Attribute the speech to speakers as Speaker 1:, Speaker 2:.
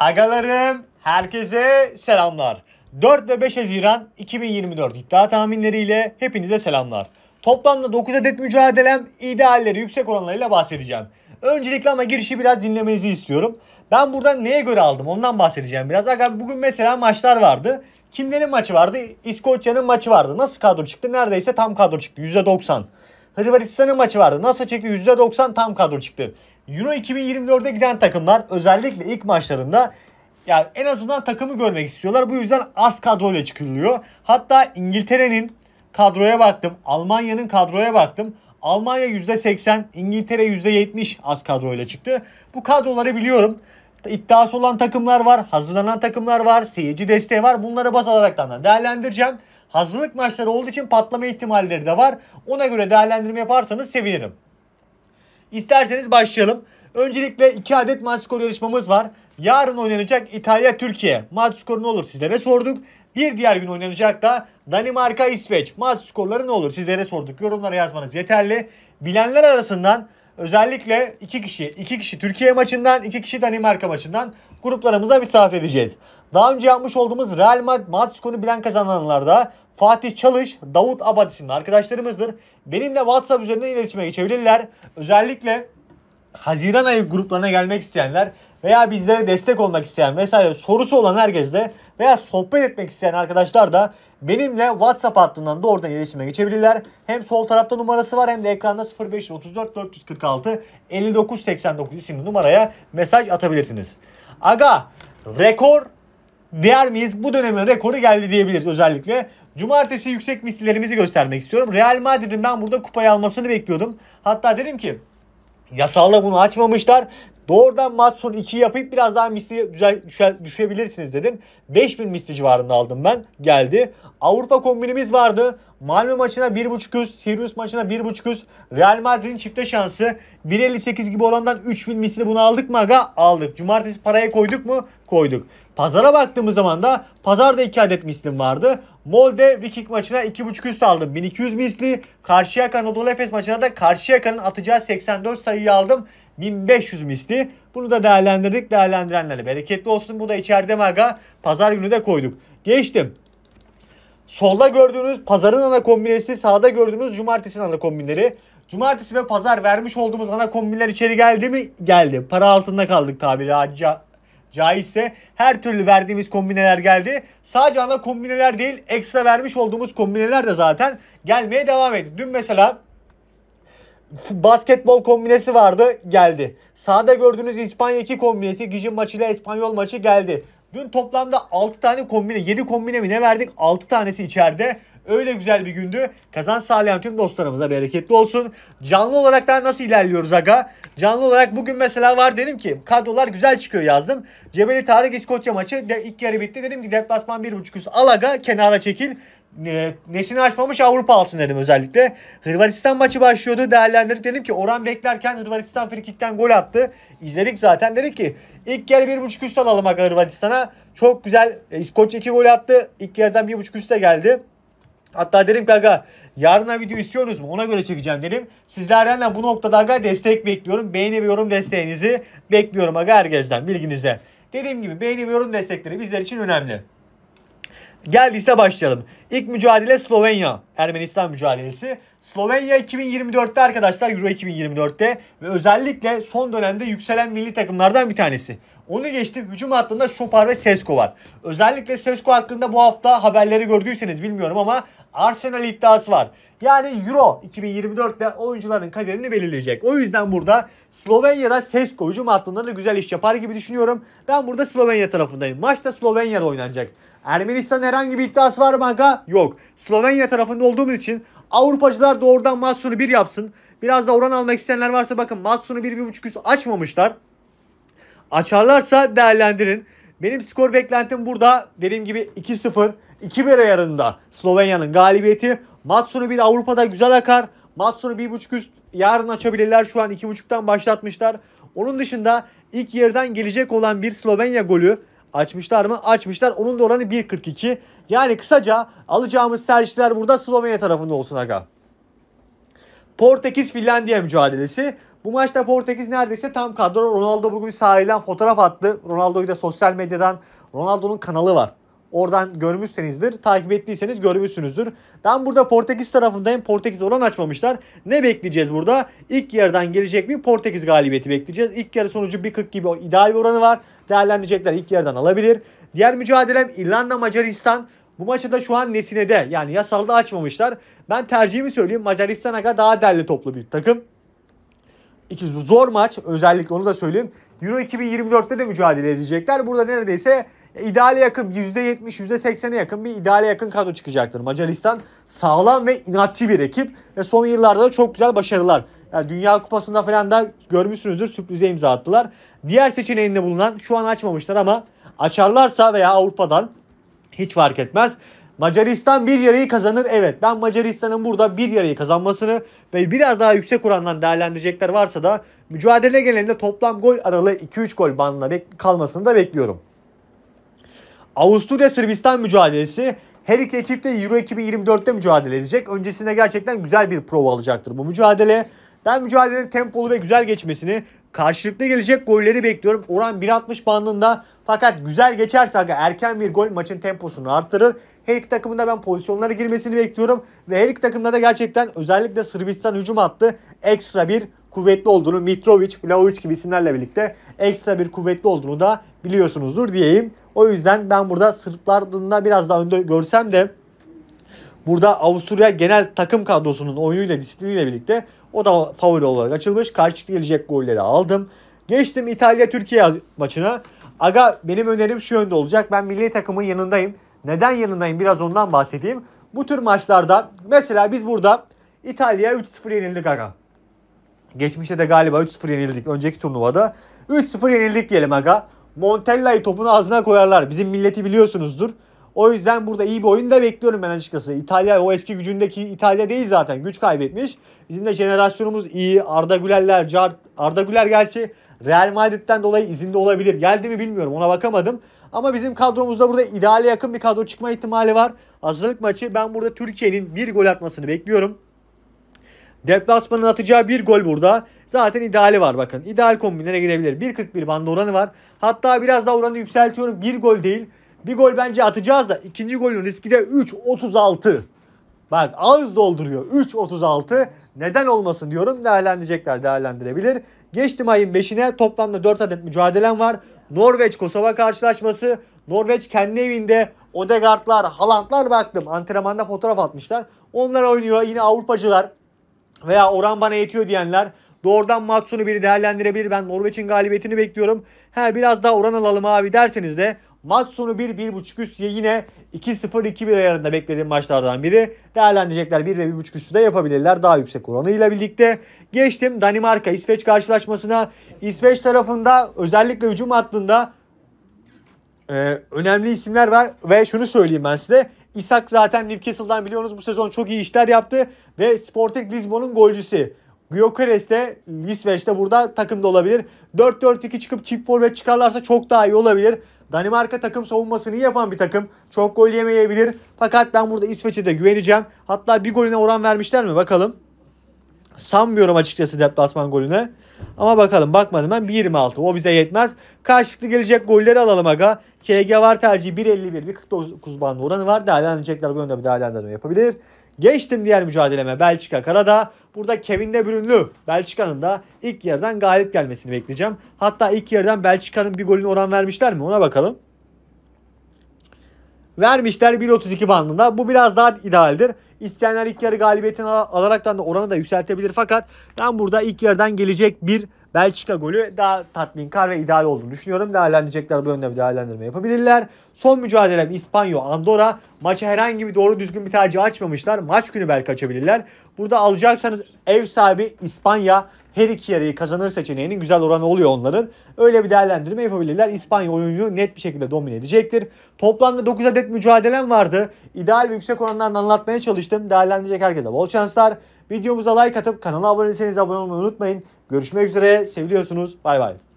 Speaker 1: Agalarım herkese selamlar. 4 ve 5 Haziran 2024 iddia tahminleriyle hepinize selamlar. Toplamda 9 adet mücadelem idealleri yüksek oranlarıyla bahsedeceğim. Öncelikle ama girişi biraz dinlemenizi istiyorum. Ben buradan neye göre aldım ondan bahsedeceğim biraz. Aga bugün mesela maçlar vardı. Kimlerin maçı vardı? İskoçya'nın maçı vardı. Nasıl kadro çıktı? Neredeyse tam kadro çıktı. %90. Hırvatistan'ın maçı vardı. Nasıl çıktı? %90 tam kadro çıktı. Euro 2024'e giden takımlar özellikle ilk maçlarında yani en azından takımı görmek istiyorlar. Bu yüzden az kadroyla çıkılıyor. Hatta İngiltere'nin kadroya baktım. Almanya'nın kadroya baktım. Almanya %80, İngiltere %70 az kadroyla çıktı. Bu kadroları biliyorum. İddiası olan takımlar var, hazırlanan takımlar var, seyirci desteği var. Bunları baz alarak da değerlendireceğim hazırlık maçları olduğu için patlama ihtimalleri de var. Ona göre değerlendirme yaparsanız sevinirim. İsterseniz başlayalım. Öncelikle 2 adet maç skoru yarışmamız var. Yarın oynanacak İtalya-Türkiye maç skoru ne olur sizlere sorduk. Bir diğer gün oynanacak da Danimarka-İsveç maç skorları ne olur sizlere sorduk. Yorumlara yazmanız yeterli. Bilenler arasından Özellikle iki kişi, iki kişi Türkiye maçından, iki kişi Danimarka maçından gruplarımıza misafir edeceğiz. Daha önce yapmış olduğumuz Real Madrid Maçkon'u bilen kazananlarda Fatih Çalış, Davut Abad isimli arkadaşlarımızdır. Benimle WhatsApp üzerinden iletişime geçebilirler. Özellikle Haziran ayı gruplarına gelmek isteyenler veya bizlere destek olmak isteyen vesaire sorusu olan herkes de veya sohbet etmek isteyen arkadaşlar da benimle WhatsApp hattından da oradan iletişime geçebilirler. Hem sol tarafta numarası var hem de ekranda 0534 446 59 isimli numaraya mesaj atabilirsiniz. Aga rekor değer miyiz? Bu dönemin rekoru geldi diyebiliriz özellikle. Cumartesi yüksek misillerimizi göstermek istiyorum. Real Madrid'in ben burada kupayı almasını bekliyordum. Hatta dedim ki yasalla bunu açmamışlar. Doğrudan maç sonu 2 yapıp biraz daha misli düşe, düşebilirsiniz dedim. 5000 misli civarında aldım ben. Geldi. Avrupa kombinimiz vardı. Malmö maçına 1.5 üst, Sirius maçına 1.5 üst. Real Madrid'in çifte şansı 1.58 gibi olandan 3000 misli bunu aldık mı aga? Aldık. Cumartesi paraya koyduk mu? Koyduk. Pazara baktığımız zaman da pazarda 2 adet mislim vardı. Molde Viking maçına 2.5 üst aldım. 1200 misli. Karşıyaka Anadolu Efes maçına da Karşıyaka'nın atacağı 84 sayıyı aldım. 1500 misli. Bunu da değerlendirdik. Değerlendirenlere bereketli olsun. Bu da içeride maga. Pazar günü de koyduk. Geçtim. Solda gördüğünüz pazarın ana kombinesi, sağda gördüğünüz cumartesinin ana kombinleri. Cumartesi ve pazar vermiş olduğumuz ana kombinler içeri geldi mi? Geldi. Para altında kaldık tabiri ca caizse. Her türlü verdiğimiz kombineler geldi. Sadece ana kombineler değil, ekstra vermiş olduğumuz kombineler de zaten gelmeye devam etti. Dün mesela basketbol kombinesi vardı geldi. Sağda gördüğünüz İspanya 2 kombinesi Gijin maçıyla İspanyol maçı geldi. Dün toplamda 6 tane kombine 7 kombine mi ne verdik? 6 tanesi içeride. Öyle güzel bir gündü. Kazanç sağlayan tüm dostlarımıza bereketli olsun. Canlı olarak da nasıl ilerliyoruz aga? Canlı olarak bugün mesela var dedim ki kadrolar güzel çıkıyor yazdım. Cebeli Tarık İskoçya maçı ilk yarı bitti. Dedim ki deplasman 1.5 üst al aga kenara çekil e, nesini açmamış Avrupa alsın dedim özellikle. Hırvatistan maçı başlıyordu. Değerlendirdik dedim ki oran beklerken Hırvatistan frikikten gol attı. İzledik zaten dedik ki ilk yarı 1.5 üst alalım Hırvatistan'a. Çok güzel e, İskoçya 2 gol attı. İlk yarıdan 1.5 üste geldi. Hatta dedim ki aga yarına video istiyoruz mu? Ona göre çekeceğim dedim. Sizlerden de bu noktada aga destek bekliyorum. Beğeni ve yorum desteğinizi bekliyorum aga herkesten bilginize. Dediğim gibi beğeni ve yorum destekleri bizler için önemli. Geldiyse başlayalım. İlk mücadele Slovenya. Ermenistan mücadelesi. Slovenya 2024'te arkadaşlar Euro 2024'te ve özellikle son dönemde yükselen milli takımlardan bir tanesi. Onu geçti hücum hattında Şopar ve Sesko var. Özellikle Sesko hakkında bu hafta haberleri gördüyseniz bilmiyorum ama Arsenal iddiası var. Yani Euro 2024'te oyuncuların kaderini belirleyecek. O yüzden burada Slovenya'da Sesko hücum hattında da güzel iş yapar gibi düşünüyorum. Ben burada Slovenya tarafındayım. Maçta Slovenya'da oynanacak. Ermenistan herhangi bir iddiası var mı kanka? yok. Slovenya tarafında olduğumuz için Avrupacılar doğrudan Matsun'u bir yapsın. Biraz da oran almak isteyenler varsa bakın Matsun'u 1-1.5 üst açmamışlar. Açarlarsa değerlendirin. Benim skor beklentim burada dediğim gibi 2-0. 2-1 ayarında Slovenya'nın galibiyeti. Matsun'u bir Avrupa'da güzel akar. Matsun'u 1.5 üst yarın açabilirler. Şu an 2.5'tan başlatmışlar. Onun dışında ilk yerden gelecek olan bir Slovenya golü Açmışlar mı? Açmışlar. Onun da oranı 1.42. Yani kısaca alacağımız tercihler burada Slovenya tarafında olsun aga. Portekiz-Finlandiya mücadelesi. Bu maçta Portekiz neredeyse tam kadro. Ronaldo bugün sahilden fotoğraf attı. Ronaldo'yu da sosyal medyadan Ronaldo'nun kanalı var. Oradan görmüşsenizdir. Takip ettiyseniz görmüşsünüzdür. Ben burada Portekiz tarafındayım. Portekiz oran açmamışlar. Ne bekleyeceğiz burada? İlk yarıdan gelecek bir Portekiz galibiyeti bekleyeceğiz. İlk yarı sonucu 1.40 gibi ideal bir oranı var. Değerlendirecekler ilk yarıdan alabilir. Diğer mücadelem İrlanda Macaristan. Bu maçı da şu an Nesine'de yani yasalda açmamışlar. Ben tercihimi söyleyeyim. Macaristan'a aga daha derli toplu bir takım. İki zor maç özellikle onu da söyleyeyim. Euro 2024'te de mücadele edecekler. Burada neredeyse e, ideale yakın %70, %80'e yakın bir ideale yakın kadro çıkacaktır. Macaristan sağlam ve inatçı bir ekip ve son yıllarda da çok güzel başarılar. Yani Dünya Kupası'nda falan da görmüşsünüzdür sürprize imza attılar. Diğer seçeneğinde bulunan şu an açmamışlar ama açarlarsa veya Avrupa'dan hiç fark etmez. Macaristan bir yarayı kazanır evet. Ben Macaristan'ın burada bir yarayı kazanmasını ve biraz daha yüksek orandan değerlendirecekler varsa da mücadele genelinde toplam gol aralığı 2-3 gol bandına kalmasını da bekliyorum. Avusturya-Sırbistan mücadelesi her iki ekip de Euro 2024'te mücadele edecek. Öncesinde gerçekten güzel bir prova alacaktır bu mücadele. Ben mücadelenin tempolu ve güzel geçmesini, karşılıklı gelecek golleri bekliyorum. Oran 1.60 bandında fakat güzel geçerse erken bir gol maçın temposunu arttırır. Her iki takımında ben pozisyonlara girmesini bekliyorum. Ve her iki takımda da gerçekten özellikle Sırbistan hücum attı. Ekstra bir kuvvetli olduğunu Mitrovic, Vlaovic gibi isimlerle birlikte ekstra bir kuvvetli olduğunu da biliyorsunuzdur diyeyim. O yüzden ben burada Sırplar'dan biraz daha önde görsem de burada Avusturya genel takım kadrosunun oyunuyla disipliniyle birlikte o da favori olarak açılmış. Karşılıklı gelecek golleri aldım. Geçtim İtalya-Türkiye maçına. Aga benim önerim şu yönde olacak. Ben milli takımın yanındayım. Neden yanındayım biraz ondan bahsedeyim. Bu tür maçlarda mesela biz burada İtalya'ya 3-0 yenildik aga. Geçmişte de galiba 3-0 yenildik önceki turnuvada. 3-0 yenildik diyelim aga. Montella'yı topun ağzına koyarlar. Bizim milleti biliyorsunuzdur. O yüzden burada iyi bir oyun da bekliyorum ben açıkçası. İtalya o eski gücündeki İtalya değil zaten. Güç kaybetmiş. Bizim de jenerasyonumuz iyi. Arda Güler'ler, Arda Güler gerçi Real Madrid'den dolayı izinde olabilir. Geldi mi bilmiyorum ona bakamadım. Ama bizim kadromuzda burada ideale yakın bir kadro çıkma ihtimali var. Hazırlık maçı ben burada Türkiye'nin bir gol atmasını bekliyorum. Deplasmanın atacağı bir gol burada. Zaten ideali var bakın. İdeal kombinlere girebilir. 1.41 bandı oranı var. Hatta biraz daha oranı yükseltiyorum. Bir gol değil. Bir gol bence atacağız da ikinci golün riski de 3.36. Bak ağız dolduruyor. 3.36 neden olmasın diyorum. Değerlendirecekler değerlendirebilir. Geçtim ayın 5'ine toplamda 4 adet mücadelem var. Norveç Kosova karşılaşması. Norveç kendi evinde Odegaard'lar, Haaland'lar baktım. Antrenmanda fotoğraf atmışlar. Onlar oynuyor. Yine Avrupacılar veya oran bana yetiyor diyenler doğrudan Matsun'u biri değerlendirebilir. Ben Norveç'in galibiyetini bekliyorum. He biraz daha oran alalım abi derseniz de maç sonu 1-1.5 üst yine 2-0-2-1 ayarında beklediğim maçlardan biri. Değerlendirecekler 1 ve 1.5 üstü de yapabilirler daha yüksek oranıyla birlikte. Geçtim Danimarka-İsveç karşılaşmasına. İsveç tarafında özellikle hücum hattında e, önemli isimler var ve şunu söyleyeyim ben size. Isak zaten Newcastle'dan biliyorsunuz bu sezon çok iyi işler yaptı ve Sporting Lisbon'un golcüsü. Gyökeres de İsveç burada takımda olabilir. 4-4-2 çıkıp çift forvet çıkarlarsa çok daha iyi olabilir. Danimarka takım savunmasını iyi yapan bir takım. Çok gol yemeyebilir. Fakat ben burada İsveç'e de güveneceğim. Hatta bir golüne oran vermişler mi bakalım. Sanmıyorum açıkçası deplasman golüne. Ama bakalım bakmadım ben 1.26 o bize yetmez. Karşılıklı gelecek golleri alalım aga. KG var tercihi 1.51 1.49 bandı oranı var. Değerlendirecekler bu yönde bir değerlendirme yapabilir. Geçtim diğer mücadeleme Belçika Karada. Burada Kevin De Brünlü Belçika'nın da ilk yerden galip gelmesini bekleyeceğim. Hatta ilk yerden Belçika'nın bir golünü oran vermişler mi ona bakalım. Vermişler 1.32 bandında. Bu biraz daha idealdir. İsteyenler ilk yarı galibiyetini alaraktan da oranı da yükseltebilir. Fakat ben burada ilk yarıdan gelecek bir Belçika golü daha tatminkar ve ideal olduğunu düşünüyorum. Değerlendirecekler bu yönde bir değerlendirme yapabilirler. Son mücadelem İspanya Andorra. Maça herhangi bir doğru düzgün bir tercih açmamışlar. Maç günü belki açabilirler. Burada alacaksanız ev sahibi İspanya her iki yarıyı kazanır seçeneğinin güzel oranı oluyor onların. Öyle bir değerlendirme yapabilirler. İspanya oyunu net bir şekilde domine edecektir. Toplamda 9 adet mücadelem vardı. İdeal ve yüksek oranlardan anlatmaya çalıştım. Değerlendirecek herkese bol şanslar. Videomuza like atıp kanala abone değilseniz abone olmayı unutmayın. Görüşmek üzere. Seviliyorsunuz. Bay bay.